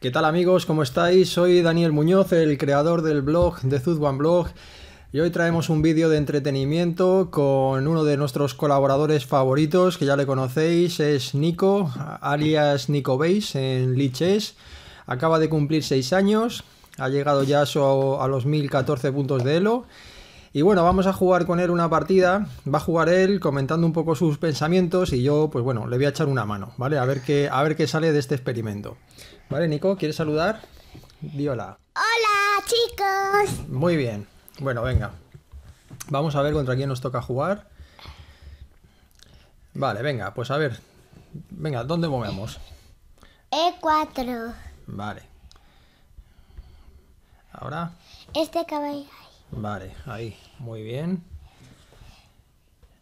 ¿Qué tal amigos? ¿Cómo estáis? Soy Daniel Muñoz, el creador del blog de Zuz Blog y hoy traemos un vídeo de entretenimiento con uno de nuestros colaboradores favoritos que ya le conocéis, es Nico, alias Nico Base en Liches. Acaba de cumplir 6 años, ha llegado ya a los 1014 puntos de Elo y bueno, vamos a jugar con él una partida. Va a jugar él comentando un poco sus pensamientos y yo, pues bueno, le voy a echar una mano, ¿vale? A ver qué, a ver qué sale de este experimento. ¿Vale, Nico? ¿Quieres saludar? Di hola. Hola, chicos. Muy bien. Bueno, venga. Vamos a ver contra quién nos toca jugar. Vale, venga, pues a ver. Venga, ¿dónde movemos? E4. Vale. Ahora. Este caballo. Vale, ahí, muy bien.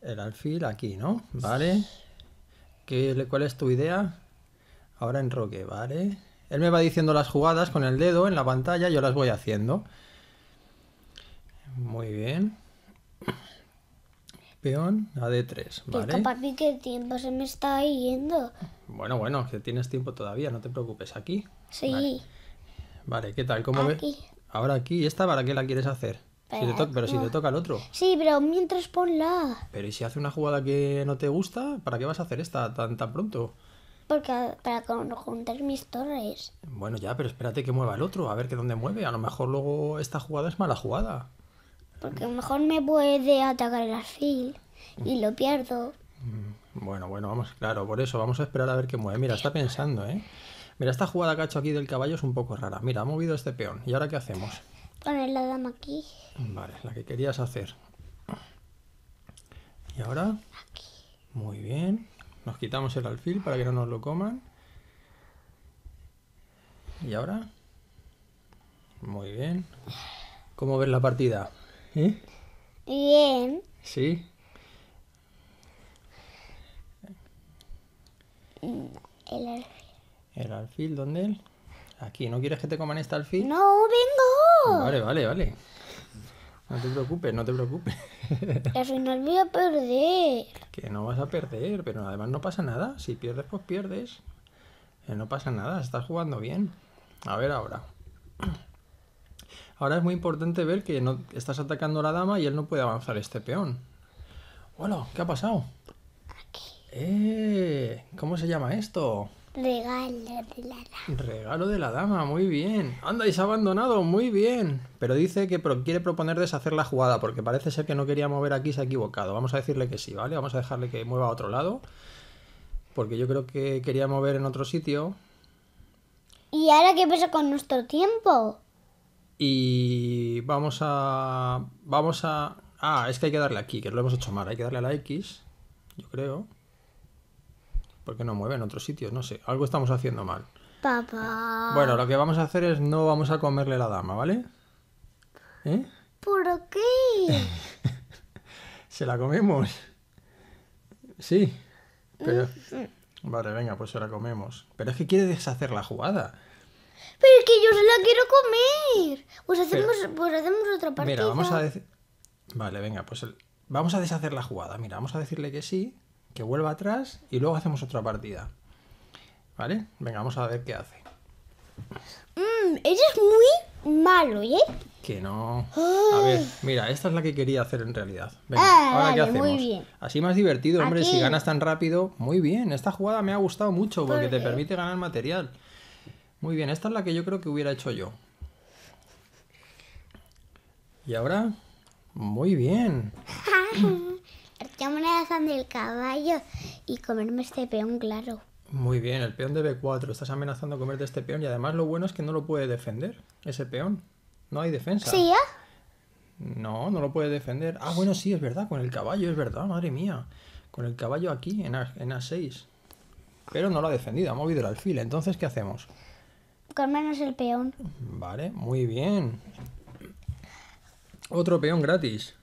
El alfil aquí, ¿no? Vale. ¿Qué, ¿Cuál es tu idea? Ahora en Roque, vale. Él me va diciendo las jugadas con el dedo en la pantalla, yo las voy haciendo. Muy bien. Peón a D3, ¿vale? que el tiempo se me está yendo. Bueno, bueno, que tienes tiempo todavía, no te preocupes. ¿Aquí? Sí. Vale, ¿qué tal? ¿Cómo aquí. Ahora aquí, ¿esta para qué la quieres hacer? Pero, si te, toca el otro. Sí, pero mientras ponla. Pero ¿y si hace una jugada que no te gusta? ¿Para qué vas a hacer esta tan, tan pronto? Porque para juntar mis torres. Bueno, ya, pero espérate que mueva el otro, a ver que dónde mueve. A lo mejor luego esta jugada es mala jugada. Porque a lo mejor me puede atacar el alfil y lo pierdo. Mm, bueno, bueno, vamos, claro, por eso vamos a esperar a ver qué mueve. Mira, está pensando, ¿eh? Mira, esta jugada que ha hecho aquí del caballo es un poco rara. Mira, ha movido este peón. ¿Y ahora qué hacemos? poner la dama aquí. Vale, la que querías hacer. ¿Y ahora? Aquí. Muy bien. Nos quitamos el alfil para que no nos lo coman. ¿Y ahora? Muy bien. ¿Cómo ves la partida? ¿Eh? Bien. ¿Sí? El alfil. ¿El alfil? ¿Dónde? Aquí. ¿No quieres que te coman este alfil? No, vengo. Vale, vale, vale. No te preocupes, no te preocupes. Al final voy a perder. Que no vas a perder, pero además no pasa nada. Si pierdes, pues pierdes. No pasa nada, estás jugando bien. A ver ahora. Ahora es muy importante ver que no, estás atacando a la dama y él no puede avanzar este peón. bueno ¿qué ha pasado? Eh, ¿Cómo se llama esto? Regalo de la dama. Regalo de la dama, muy bien. Andáis abandonado, muy bien. Pero dice que quiere proponer deshacer la jugada porque parece ser que no quería mover aquí, se ha equivocado. Vamos a decirle que sí, ¿vale? Vamos a dejarle que mueva a otro lado. Porque yo creo que quería mover en otro sitio. ¿Y ahora qué pasa con nuestro tiempo? Y vamos a... Vamos a... Ah, es que hay que darle aquí, que lo hemos hecho mal. Hay que darle a la X, yo creo. Porque no no en otros sitios? No sé, algo estamos haciendo mal. Papá. Bueno, lo que vamos a hacer es no vamos a comerle la dama, ¿vale? ¿Eh? ¿Por qué? ¿Se la comemos? Mm, sí. Vale, venga, pues se la comemos. Pero es que quiere deshacer la jugada. Pero es que yo se la quiero comer. Pues hacemos, pues otra partida. Mira, vamos a decir... Vale, venga, pues vamos a deshacer la jugada. Mira, vamos a decirle que sí que vuelva atrás y luego hacemos otra partida. ¿Vale? vengamos a ver qué hace. Mmm, eres muy malo, ¿eh? Que no. A ah. ver, mira, esta es la que quería hacer en realidad. Venga, ah, ahora qué hacemos. Así más divertido, hombre, si ganas tan rápido. Muy bien, esta jugada me ha gustado mucho porque te permite ganar material. Muy bien, esta es la que yo creo que hubiera hecho yo. Y ahora, muy bien. quitarme una sand del caballo y comerme este peón, claro. Muy bien, el peón de B4. Estás amenazando comerte este peón y además lo bueno es que no lo puede defender, ese peón. No hay defensa. ¿Sí? No, no lo puede defender. Ah, bueno, sí, es verdad, con el caballo, es verdad, madre mía. Con el caballo aquí, en, A, en 6 Pero no lo ha defendido, ha movido el alfil. Entonces, ¿qué hacemos? Comernos el peón. Vale, muy bien. Otro peón gratis.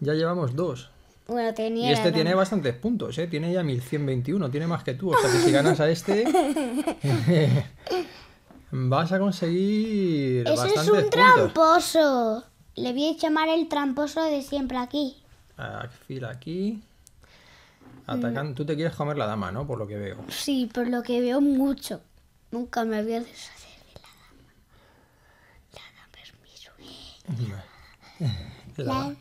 Ya llevamos dos. Y este tiene bastantes puntos, ¿eh? Tiene ya 1121, tiene más que tú. O sea que si ganas a este. vas a conseguir. ese es un tramposo. Le voy a llamar el tramposo de siempre aquí. aquí. Atacan. Mm. Tú te quieres comer la dama, ¿no? Por lo que veo. Sí, por lo que veo mucho. Nunca me voy a deshacer de la dama. La dama es mi sueño. La,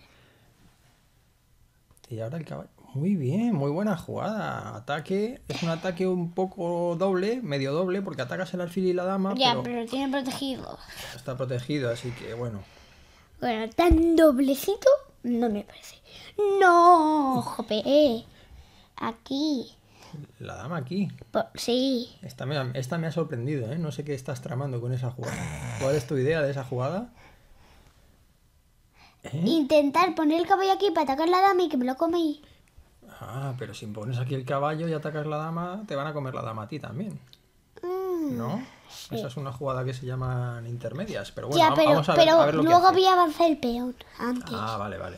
y ahora el caballo. Muy bien, muy buena jugada. Ataque, es un ataque un poco doble, medio doble, porque atacas el alfil y la dama. Ya, pero, tiene protegido. Está protegido, así que bueno. Bueno, tan doblecito no me parece. No, jope. Aquí. La dama aquí. sí. Esta me, esta me ha sorprendido, ¿eh? No sé qué estás tramando con esa jugada. ¿Cuál es tu idea de esa jugada? ¿Eh? Intentar poner el caballo aquí para atacar la dama y que me lo come Ah, pero si pones aquí el caballo y atacas la dama, te van a comer la dama a ti también. Mm, ¿No? Esa es una jugada que se llaman intermedias. Pero bueno, pero, vamos a ver, pero luego voy a avanzar el peón antes. Ah, vale, vale.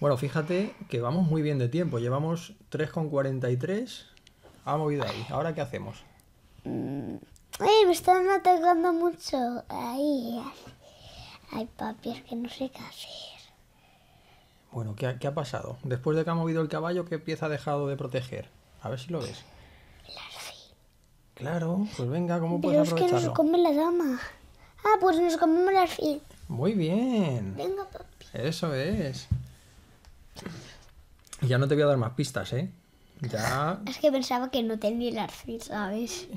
Bueno, fíjate que vamos muy bien de tiempo. Llevamos 3,43. Ha movido ahí. ¿Ahora qué hacemos? Mm, eh, me están atacando mucho. Ahí. Ay, papi, es que no sé qué hacer. Bueno, ¿qué ha, pasado? Después de que ha movido el caballo, ¿qué pieza ha dejado de proteger? A ver si lo ves. El arfil. Claro, pues venga, ¿cómo puedes aprovecharlo? es que nos come la dama. Ah, pues nos comemos el arfil. Muy bien. Venga, papi. Eso es. Ya no te voy a dar más pistas, ¿eh? Ya... Es que pensaba que no tenía el arfil, ¿sabes?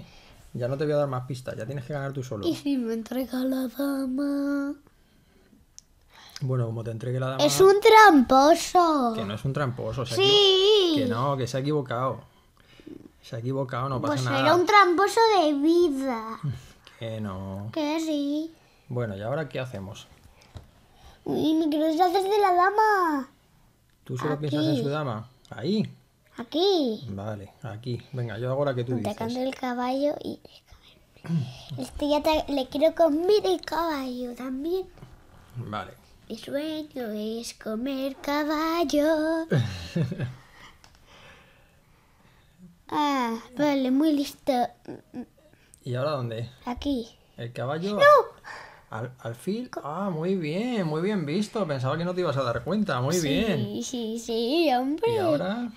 Ya no te voy a dar más pistas, ya tienes que ganar tú solo. Y si me entrega la dama... Bueno, como te entregue la dama. Es un tramposo. Que no es un tramposo. sí. Que no, que se ha equivocado. Se ha equivocado, no pasa pues nada. Pues era un tramposo de vida. Que no. Que sí. Bueno, ¿y ahora qué hacemos? Uy, me quiero deshacer de la dama. ¿Tú solo piensas en su dama? Ahí. Aquí. Vale, aquí. Venga, yo hago la que tú Atacando el caballo y... Este ya le quiero comer el caballo también. Vale. Mi sueño es comer caballo. ah, vale, muy listo. ¿Y ahora dónde? Aquí. ¿El caballo? ¡No! Al, fin. Ah, muy bien, muy bien visto. Pensaba que no te ibas a dar cuenta. Muy bien. Sí, sí, sí, hombre. ¿Y ahora?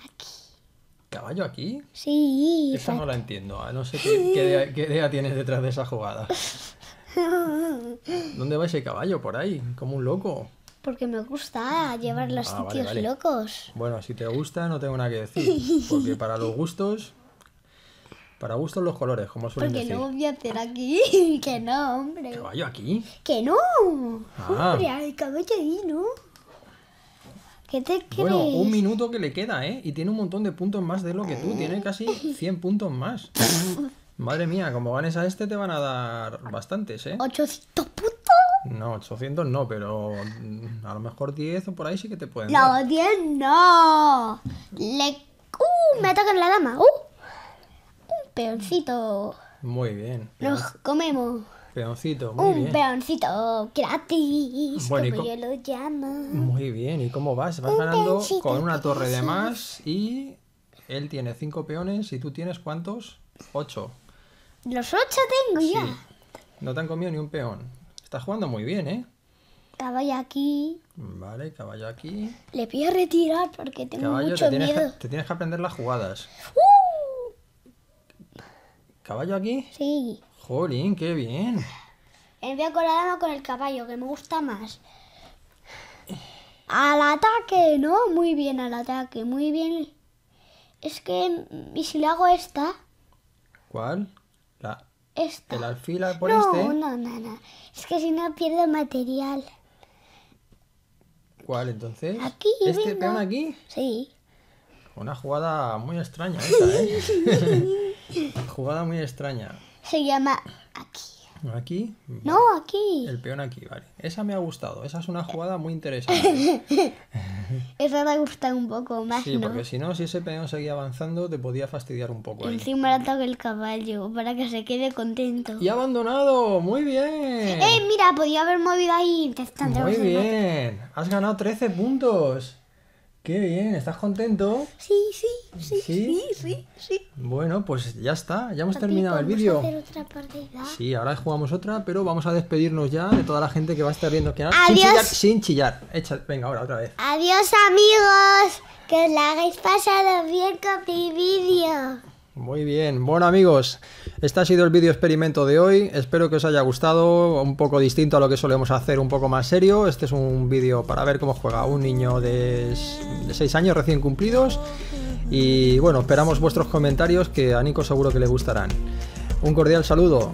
¿Caballo aquí? Sí. Esa no la entiendo. Ah, no sé qué idea tienes detrás de esa jugada. ¿Dónde va ese caballo? Por ahí, como un loco. Porque me gusta llevar los ah, sitios locos. Bueno, si te gusta, no tengo nada que decir. Porque para los gustos. Para gustos los colores, como suelen decir. Porque no voy a hacer aquí. que no, hombre. ¿Caballo aquí? Que no. Ah. Hombre, el caballo ahí, ¿no? ¿Qué te crees? Bueno, un minuto que le queda, ¿eh? Y tiene un montón de puntos más de lo que tú. Tiene casi 100 puntos más. Madre mía, como ganes a este te van a dar bastantes, ¿eh? 800 puto? No, 800 no, pero mm, a lo mejor 10 o por ahí sí que te pueden dar. No, 10 no. Le... ¡Uh! Me tocado la dama. ¡Uh! Un peoncito. Muy bien. Nos comemos. Peoncito, muy Un bien. Un peoncito gratis, bueno, como yo lo llamo. Muy bien, ¿y cómo vas? Vas ganando con una torre de más y él tiene 5 peones y tú tienes ¿cuántos? 8. Los ocho tengo ya. No te han comido ni un peón. Estás jugando muy bien, ¿eh? Caballo aquí. Vale, caballo aquí. Le pido retirar porque tengo mucho miedo. te tienes que aprender las jugadas. ¡Uh! ¿Caballo aquí? Sí. Jolín, qué bien. Me con la dama con el caballo, que me gusta más. Al ataque, ¿no? Muy bien al ataque, muy bien. Es que, ¿y si le hago esta? ¿Cuál? La, Esta. por este? No, no, Es que si no pierdo material. ¿Cuál entonces? Aquí. ¿Este peón aquí? Sí. Una jugada muy extraña ¿eh? jugada muy extraña. Se llama aquí. ¿Aquí? No, aquí. El peón aquí, vale. Esa me ha gustado. Esa es una jugada muy interesante. Eso me ha gustado un poco más. Sí, porque si no, si ese peón seguía avanzando, te podía fastidiar un poco. Encima le ha el caballo para que se quede contento. Y ha abandonado, muy bien. Eh, mira, podía haber movido ahí. Muy bien, has ganado 13 puntos. Qué bien, ¿estás contento? Sí, sí, sí, sí, sí, sí. Bueno, pues ya está, ya hemos terminado el vídeo. Sí, ahora jugamos otra, pero vamos a despedirnos ya de toda la gente que va a estar viendo que nada. sin chillar, sin chillar. venga, ahora otra vez. Adiós, amigos. Que os la hagáis pasado bien con mi vídeo. Muy bien. Bueno, amigos, este ha sido el vídeo experimento de hoy, espero que os haya gustado, un poco distinto a lo que solemos hacer, un poco más serio. Este es un vídeo para ver cómo juega un niño de 6 años recién cumplidos. Y bueno, esperamos vuestros comentarios que a Nico seguro que le gustarán. Un cordial saludo.